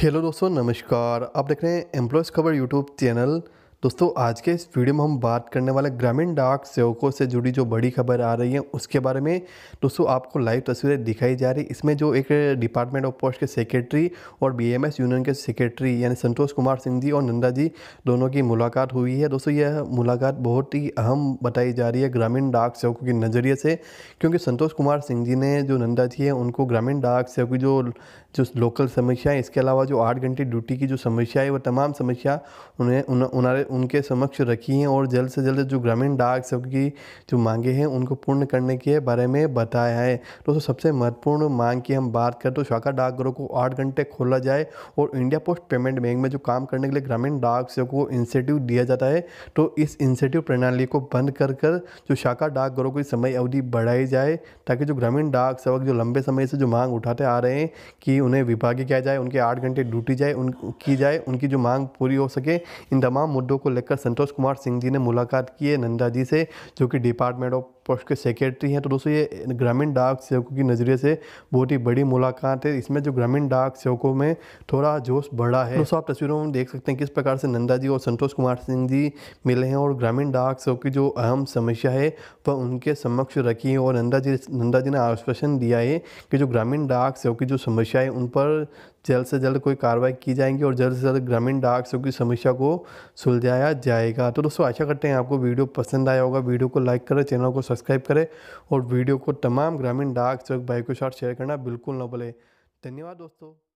hello दोस्तों नमस्कार आप देख रहे हैं एम्प्लॉयज़ खबर यूट्यूब चैनल दोस्तों आज के इस वीडियो में हम बात करने वाले ग्रामीण डाक सेवकों से जुड़ी जो बड़ी खबर आ रही है उसके बारे में दोस्तों आपको लाइव तस्वीरें दिखाई जा रही इसमें जो एक डिपार्टमेंट ऑफ पोस्ट के सेक्रेटरी और बीएमएस यूनियन के सेक्रेटरी यानी संतोष कुमार सिंह जी और नंदा जी दोनों की मुलाकात हुई है दोस्तों यह मुलाकात बहुत ही अहम बताई जा रही है ग्रामीण डाक सेवकों के नज़रिए से क्योंकि संतोष कुमार सिंह जी ने जो नंदा जी है उनको ग्रामीण डाक सेवक की जो जो लोकल समस्या इसके अलावा जो आठ घंटे ड्यूटी की जो समस्या है वो तमाम समस्या उन्हें उनके समक्ष रखी हैं और जल्द से जल्द जो ग्रामीण डाक सबकी जो मांगे हैं उनको पूर्ण करने के बारे में बताया है दोस्तों सबसे महत्वपूर्ण मांग की हम बात करें तो शाखा डाकघरों को आठ घंटे खोला जाए और इंडिया पोस्ट पेमेंट बैंक में जो काम करने के लिए ग्रामीण डाक सेवक को इंसेंटिव दिया जाता है तो इस इंसेंटिव प्रणाली को बंद कर कर जो शाखा डाकघरों की समय अवधि बढ़ाई जाए ताकि जो ग्रामीण डाक सेवक जो लंबे समय से जो मांग उठाते आ रहे हैं कि उन्हें विभागीय किया जाए उनके आठ घंटे ड्यूटी जाए उन की जाए उनकी जो मांग पूरी हो सके इन तमाम मुद्दों को लेकर संतोष कुमार सिंह जी ने मुलाकात की है नंदा जी से जो कि डिपार्टमेंट ऑफ पोस्ट के सेक्रेटरी हैं तो दोस्तों ये ग्रामीण डाक सेवकों की नज़रिए से बहुत ही बड़ी मुलाकात है इसमें जो ग्रामीण डाक सेवकों में थोड़ा जोश बढ़ा है दोस्तों आप तस्वीरों में देख सकते हैं किस प्रकार से नंदा जी और संतोष कुमार सिंह जी मिले हैं और ग्रामीण डाक सेवक की जो अहम समस्या है वह उनके समक्ष रखी है और नंदा जी नंदा जी ने आश्वासन दिया है कि जो ग्रामीण डाक सेवक की जो समस्या है उन पर जल्द से जल्द कोई कार्रवाई की जाएगी और जल्द से जल्द ग्रामीण डाक सेवक की समस्या को सुलझाया जाएगा तो दोस्तों आशा करते हैं आपको वीडियो पसंद आया होगा वीडियो को लाइक करें चैनल को सब्सक्राइब करें और वीडियो को तमाम ग्रामीण डाक चौक भाई के साथ शेयर करना बिल्कुल ना भूलें धन्यवाद दोस्तों